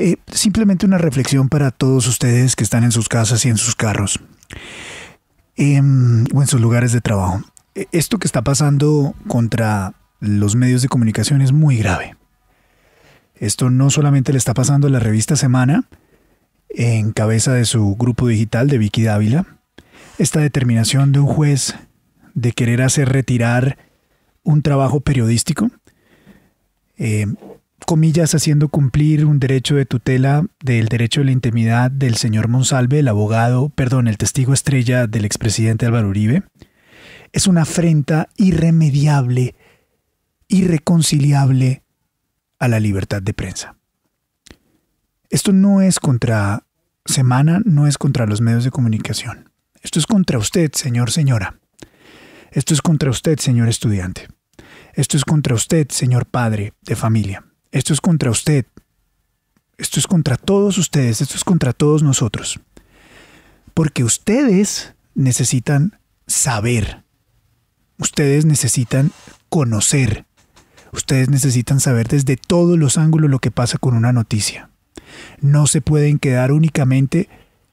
Eh, simplemente una reflexión para todos ustedes que están en sus casas y en sus carros em, o en sus lugares de trabajo. E, esto que está pasando contra los medios de comunicación es muy grave. Esto no solamente le está pasando a la revista Semana, en cabeza de su grupo digital de Vicky Dávila, esta determinación de un juez de querer hacer retirar un trabajo periodístico, em, comillas, haciendo cumplir un derecho de tutela del derecho de la intimidad del señor Monsalve, el abogado, perdón, el testigo estrella del expresidente Álvaro Uribe, es una afrenta irremediable, irreconciliable a la libertad de prensa. Esto no es contra Semana, no es contra los medios de comunicación. Esto es contra usted, señor, señora. Esto es contra usted, señor estudiante. Esto es contra usted, señor padre de familia. Esto es contra usted. Esto es contra todos ustedes. Esto es contra todos nosotros. Porque ustedes necesitan saber. Ustedes necesitan conocer. Ustedes necesitan saber desde todos los ángulos lo que pasa con una noticia. No se pueden quedar únicamente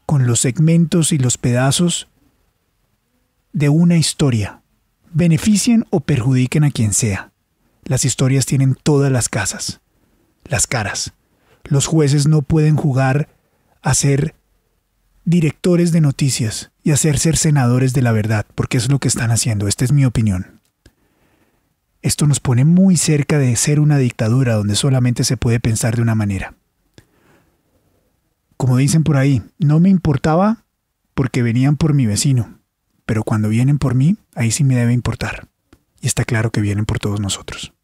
con los segmentos y los pedazos de una historia. Beneficien o perjudiquen a quien sea. Las historias tienen todas las casas las caras. Los jueces no pueden jugar a ser directores de noticias y hacer ser senadores de la verdad, porque es lo que están haciendo. Esta es mi opinión. Esto nos pone muy cerca de ser una dictadura donde solamente se puede pensar de una manera. Como dicen por ahí, no me importaba porque venían por mi vecino, pero cuando vienen por mí, ahí sí me debe importar. Y está claro que vienen por todos nosotros.